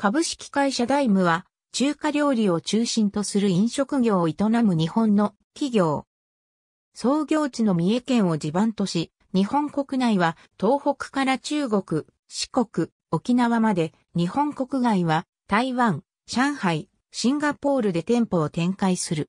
株式会社ダイムは、中華料理を中心とする飲食業を営む日本の企業。創業地の三重県を地盤とし、日本国内は東北から中国、四国、沖縄まで、日本国外は台湾、上海、シンガポールで店舗を展開する。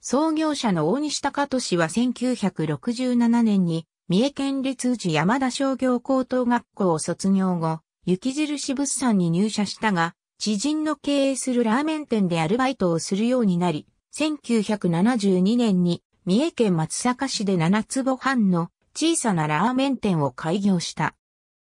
創業者の大西隆俊は1967年に三重県立宇治山田商業高等学校を卒業後、雪印物産に入社したが、知人の経営するラーメン店でアルバイトをするようになり、1972年に三重県松阪市で7坪半の小さなラーメン店を開業した。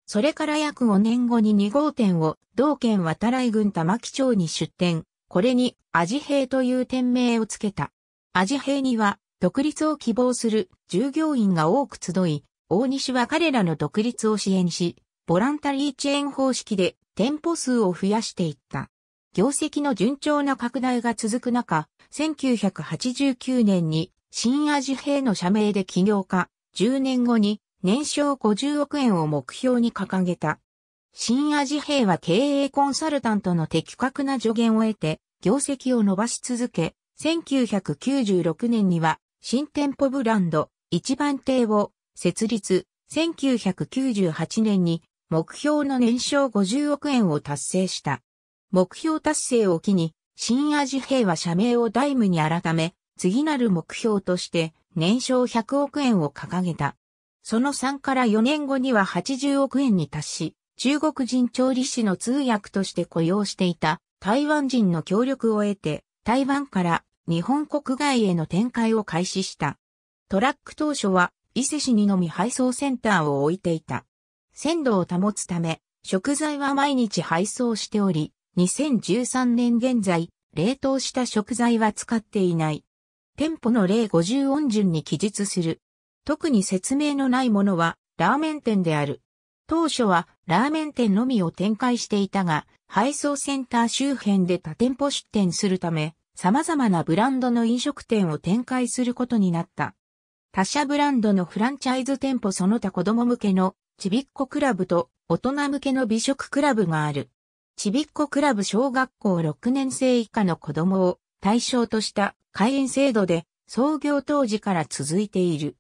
それから約5年後に2号店を同県渡来郡玉城町に出店。これに味平という店名をつけた。味平には独立を希望する従業員が多く集い、大西は彼らの独立を支援し、ボランタリーチェーン方式で店舗数を増やしていった。業績の順調な拡大が続く中、1989年に新アジ兵の社名で起業化、10年後に年商50億円を目標に掲げた。新アジ兵は経営コンサルタントの的確な助言を得て、業績を伸ばし続け、1996年には新店舗ブランド一番亭を設立、1998年に目標の年商50億円を達成した。目標達成を機に、新アジ平和社名をダイムに改め、次なる目標として年商100億円を掲げた。その3から4年後には80億円に達し、中国人調理師の通訳として雇用していた台湾人の協力を得て、台湾から日本国外への展開を開始した。トラック当初は伊勢市にのみ配送センターを置いていた。鮮度を保つため、食材は毎日配送しており、2013年現在、冷凍した食材は使っていない。店舗の例50音順に記述する。特に説明のないものは、ラーメン店である。当初は、ラーメン店のみを展開していたが、配送センター周辺で多店舗出店するため、様々なブランドの飲食店を展開することになった。他社ブランドのフランチャイズ店舗その他子供向けのちびっこクラブと大人向けの美食クラブがある。ちびっこクラブ小学校6年生以下の子供を対象とした会員制度で創業当時から続いている。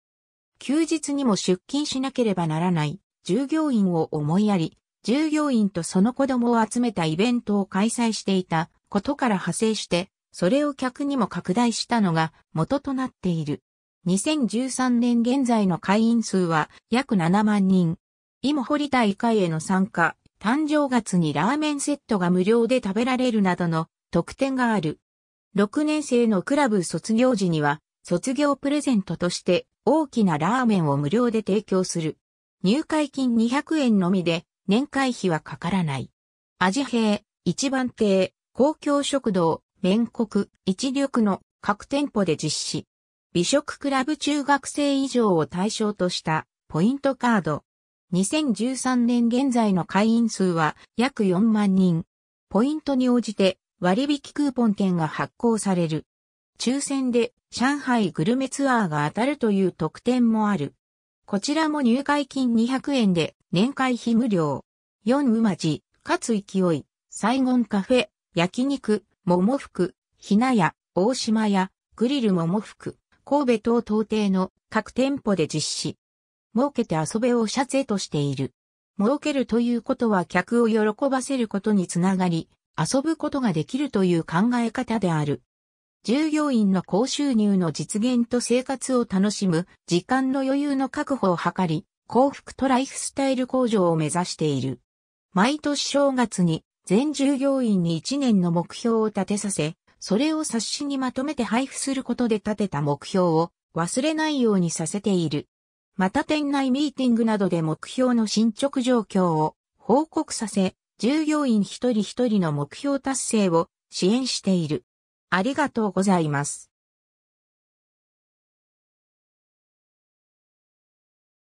休日にも出勤しなければならない従業員を思いやり、従業員とその子供を集めたイベントを開催していたことから派生して、それを客にも拡大したのが元となっている。2013年現在の会員数は約7万人。今、掘り大会への参加、誕生月にラーメンセットが無料で食べられるなどの特典がある。6年生のクラブ卒業時には、卒業プレゼントとして大きなラーメンを無料で提供する。入会金200円のみで年会費はかからない。味平、一番亭、公共食堂、面国、一緑の各店舗で実施。美食クラブ中学生以上を対象としたポイントカード、2013年現在の会員数は約4万人。ポイントに応じて割引クーポン券が発行される。抽選で上海グルメツアーが当たるという特典もある。こちらも入会金200円で年会費無料。4馬地、かつ勢い、サイゴンカフェ、焼肉、桃福、ひなや、大島屋、グリル桃福、神戸等到底の各店舗で実施。儲けて遊べをシャツへとしている。儲けるということは客を喜ばせることにつながり、遊ぶことができるという考え方である。従業員の高収入の実現と生活を楽しむ時間の余裕の確保を図り、幸福とライフスタイル向上を目指している。毎年正月に全従業員に1年の目標を立てさせ、それを冊子にまとめて配布することで立てた目標を忘れないようにさせている。また店内ミーティングなどで目標の進捗状況を報告させ、従業員一人一人の目標達成を支援している。ありがとうございます。